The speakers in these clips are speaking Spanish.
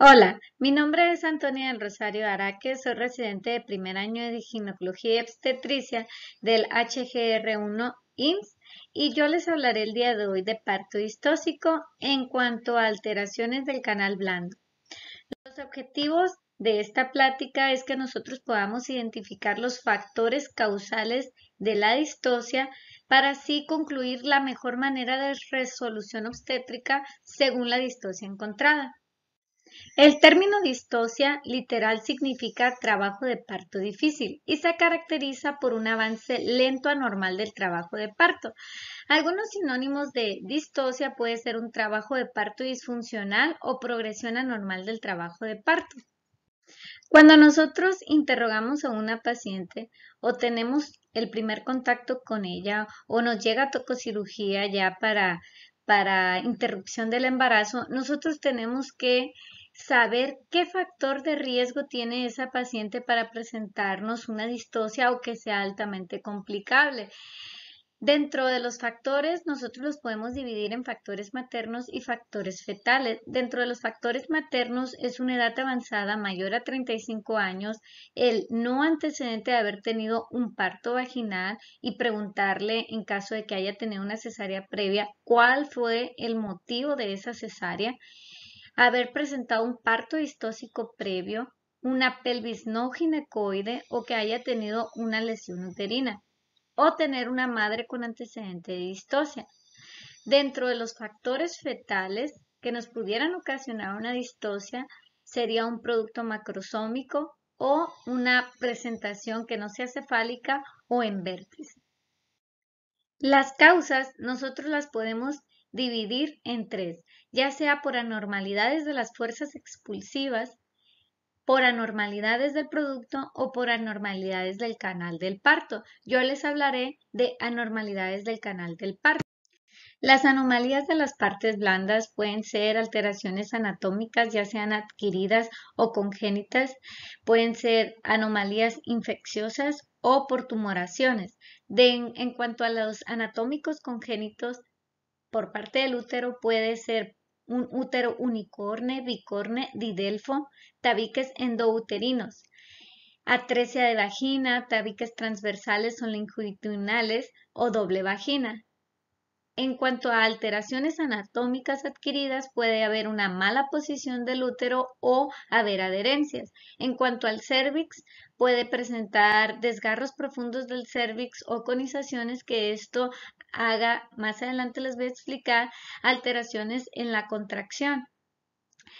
Hola, mi nombre es Antonia del Rosario Araque, soy residente de primer año de ginecología y obstetricia del HGR1 IMSS y yo les hablaré el día de hoy de parto distóxico en cuanto a alteraciones del canal blando. Los objetivos de esta plática es que nosotros podamos identificar los factores causales de la distosia para así concluir la mejor manera de resolución obstétrica según la distosia encontrada. El término distosia literal significa trabajo de parto difícil y se caracteriza por un avance lento anormal del trabajo de parto. Algunos sinónimos de distosia puede ser un trabajo de parto disfuncional o progresión anormal del trabajo de parto. Cuando nosotros interrogamos a una paciente o tenemos el primer contacto con ella o nos llega tococirugía ya para, para interrupción del embarazo, nosotros tenemos que saber qué factor de riesgo tiene esa paciente para presentarnos una distosia o que sea altamente complicable. Dentro de los factores, nosotros los podemos dividir en factores maternos y factores fetales. Dentro de los factores maternos es una edad avanzada mayor a 35 años, el no antecedente de haber tenido un parto vaginal y preguntarle en caso de que haya tenido una cesárea previa cuál fue el motivo de esa cesárea haber presentado un parto distósico previo, una pelvis no ginecoide o que haya tenido una lesión uterina, o tener una madre con antecedente de distosia. Dentro de los factores fetales que nos pudieran ocasionar una distosia, sería un producto macrosómico o una presentación que no sea cefálica o en vértice. Las causas nosotros las podemos dividir en tres, ya sea por anormalidades de las fuerzas expulsivas, por anormalidades del producto o por anormalidades del canal del parto. Yo les hablaré de anormalidades del canal del parto. Las anomalías de las partes blandas pueden ser alteraciones anatómicas, ya sean adquiridas o congénitas, pueden ser anomalías infecciosas o por tumoraciones. en cuanto a los anatómicos congénitos, por parte del útero puede ser un útero unicorne, bicorne, didelfo, tabiques endouterinos, atresia de vagina, tabiques transversales o longitudinales o doble vagina, en cuanto a alteraciones anatómicas adquiridas, puede haber una mala posición del útero o haber adherencias. En cuanto al cérvix, puede presentar desgarros profundos del cérvix o conizaciones que esto haga, más adelante les voy a explicar, alteraciones en la contracción.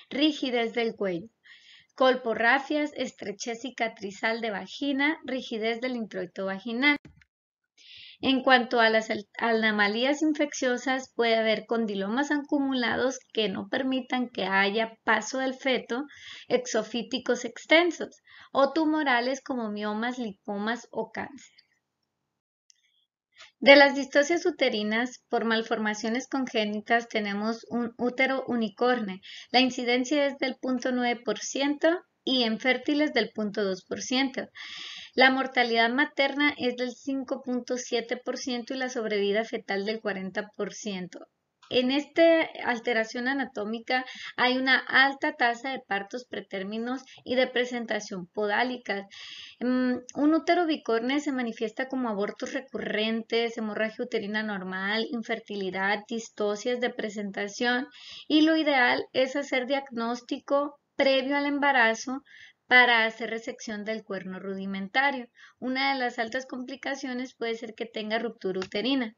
Rigidez del cuello colporrafias, estrechez cicatrizal de vagina, rigidez del introito vaginal. En cuanto a las anomalías infecciosas, puede haber condilomas acumulados que no permitan que haya paso del feto, exofíticos extensos o tumorales como miomas, lipomas o cáncer. De las distosias uterinas por malformaciones congénitas tenemos un útero unicorne. La incidencia es del 0.9% y en fértiles del 0.2%. La mortalidad materna es del 5.7% y la sobrevida fetal del 40%. En esta alteración anatómica hay una alta tasa de partos pretérminos y de presentación podálica. Mm, un útero bicorne se manifiesta como abortos recurrentes, hemorragia uterina normal, infertilidad, distosis de presentación y lo ideal es hacer diagnóstico previo al embarazo para hacer resección del cuerno rudimentario. Una de las altas complicaciones puede ser que tenga ruptura uterina.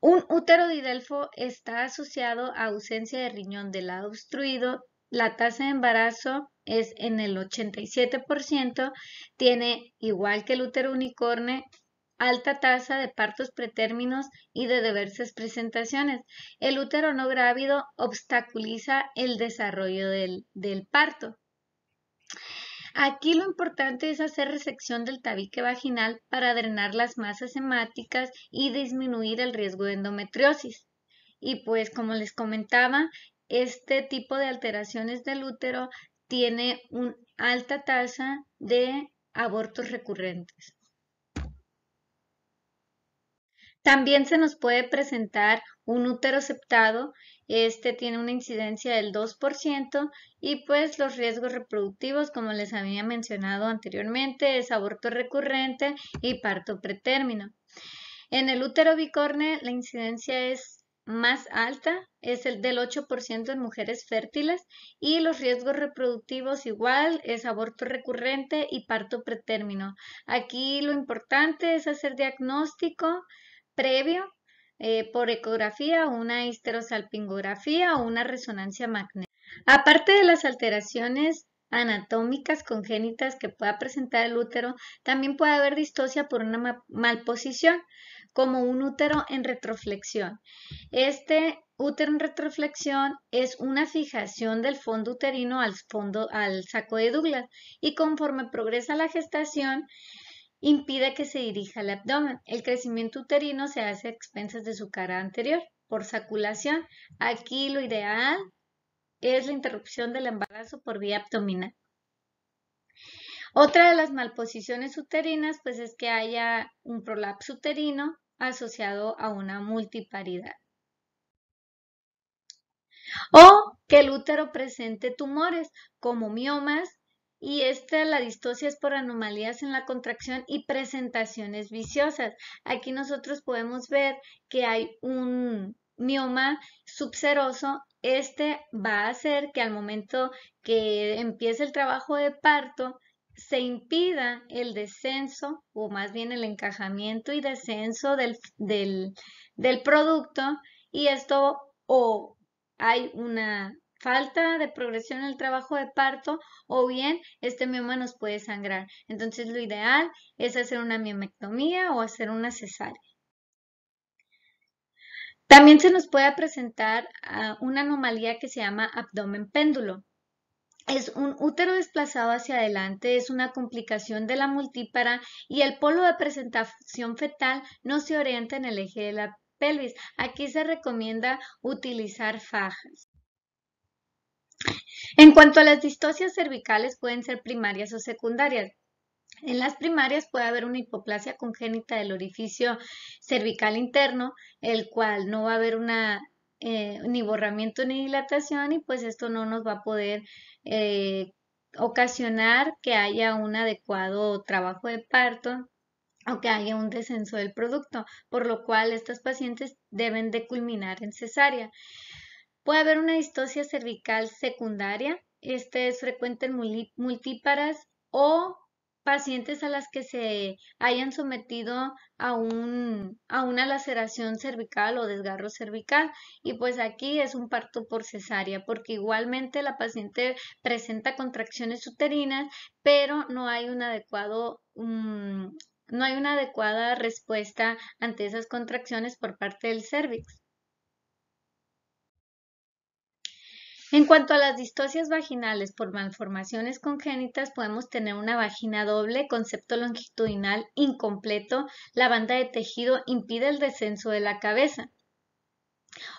Un útero didelfo está asociado a ausencia de riñón del lado obstruido. La tasa de embarazo es en el 87%, tiene igual que el útero unicorne alta tasa de partos pretérminos y de diversas presentaciones. El útero no grávido obstaculiza el desarrollo del, parto. Aquí lo importante es hacer resección del tabique vaginal para drenar las masas hemáticas y disminuir el riesgo de endometriosis. Y pues como les comentaba, este tipo de alteraciones del útero tiene una alta tasa de abortos recurrentes. También se nos puede presentar un útero aceptado, este tiene una incidencia del 2% y pues los riesgos reproductivos, como les había mencionado anteriormente, es aborto recurrente y parto pretérmino. En el útero bicorne la incidencia es más alta, es el del 8% en mujeres fértiles y los riesgos reproductivos igual es aborto recurrente y parto pretérmino. Aquí lo importante es hacer diagnóstico, previo eh, por ecografía, una histerosalpingografía o una resonancia magnética. Aparte de las alteraciones anatómicas congénitas que pueda presentar el útero, también puede haber distosia por una malposición, como un útero en retroflexión. Este útero en retroflexión es una fijación del fondo uterino al al saco de Douglas y conforme progresa la gestación, impide que se dirija al abdomen. El crecimiento uterino se hace a expensas de su cara anterior por saculación. Aquí lo ideal es la interrupción del embarazo por vía abdominal. Otra de las malposiciones uterinas pues es que haya un prolapso uterino asociado a una multiparidad. O que el útero presente tumores como miomas y esta, la distosia, es por anomalías en la contracción y presentaciones viciosas. Aquí nosotros podemos ver que hay un mioma subseroso. Este va a hacer que al momento que empiece el trabajo de parto, se impida el descenso o más bien el encajamiento y descenso del producto y esto o hay una falta de progresión en el trabajo de parto o bien este mioma nos puede sangrar. Entonces lo ideal es hacer una miomectomía o hacer una cesárea. También se nos puede presentar ah, una anomalía que se llama abdomen péndulo. Es un útero desplazado hacia adelante, es una complicación de la multípara y el polo de presentación fetal no se orienta en el eje de la pelvis. Aquí se recomienda utilizar fajas. En cuanto a las distosias cervicales, pueden ser primarias o secundarias. En las primarias puede haber una hipoplasia congénita del orificio cervical interno, el cual no va a haber una eh, ni borramiento ni dilatación y pues esto no nos va a poder eh, ocasionar que haya un adecuado trabajo de parto o que haya un descenso del producto, por lo cual estas pacientes deben de culminar en cesárea. Puede haber una distosia cervical secundaria, este es frecuente en multíparas o pacientes a las que se hayan sometido a, un, a una laceración cervical o desgarro cervical y pues aquí es un parto por cesárea porque igualmente la paciente presenta contracciones uterinas pero no hay un adecuado mm, no hay una adecuada respuesta ante esas contracciones por parte del cervix. En cuanto a las distocias vaginales por malformaciones congénitas, podemos tener una vagina doble, concepto longitudinal incompleto, la banda de tejido impide el descenso de la cabeza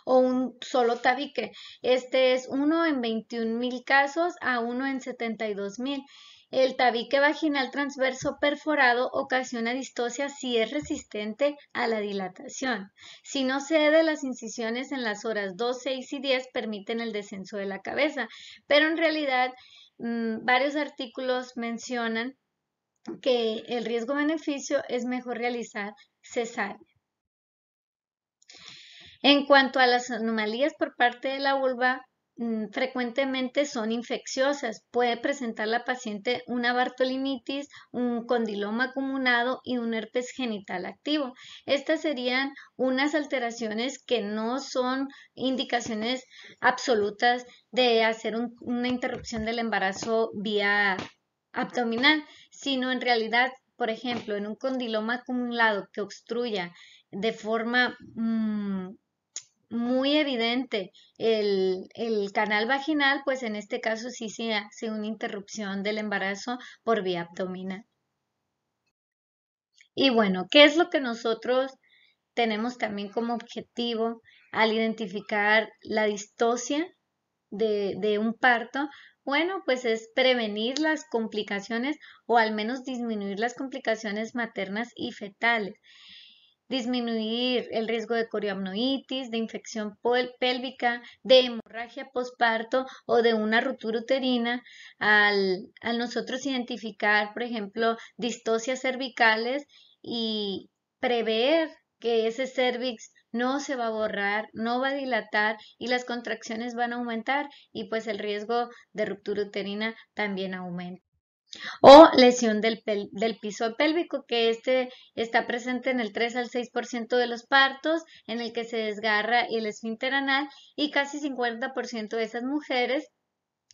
o un solo tabique. Este es uno en 21 mil casos a uno en 72 mil. El tabique vaginal transverso perforado ocasiona distosia si es resistente a la dilatación. Si no cede, las incisiones en las horas 2, 6 y 10 permiten el descenso de la cabeza, pero en realidad mm, varios artículos mencionan que el riesgo-beneficio es mejor realizar cesárea. En cuanto a las anomalías por parte de la vulva, Mm, frecuentemente son infecciosas. Puede presentar la paciente una bartolinitis, un condiloma acumulado y un herpes genital activo. Estas serían unas alteraciones que no son indicaciones absolutas de hacer una interrupción del embarazo vía abdominal, sino en realidad, por ejemplo, en un condiloma acumulado que obstruya de forma mm, muy evidente el, canal vaginal, pues en este caso sí se hace una interrupción del embarazo por vía abdominal. Y bueno, ¿qué es lo que nosotros tenemos también como objetivo al identificar la distosia de un parto? Bueno, pues es prevenir las complicaciones o al menos disminuir las complicaciones maternas y fetales disminuir el riesgo de coriamnoitis, de infección pélvica, de hemorragia posparto o de una ruptura uterina. Al, nosotros identificar, por ejemplo, distocias cervicales y prever que ese cervix no se va a borrar, no va a dilatar y las contracciones van a aumentar y pues el riesgo de ruptura uterina también aumenta o lesión del, piso pélvico, que este está presente en el 3 al 6% de los partos, en el que se desgarra el esfínter anal y casi 50% de esas mujeres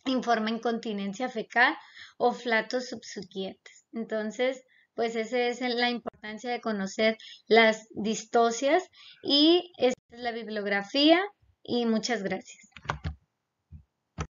informan incontinencia fecal o flatos subsiguientes Entonces, pues esa es la importancia de conocer las distocias y esta es la bibliografía y muchas gracias.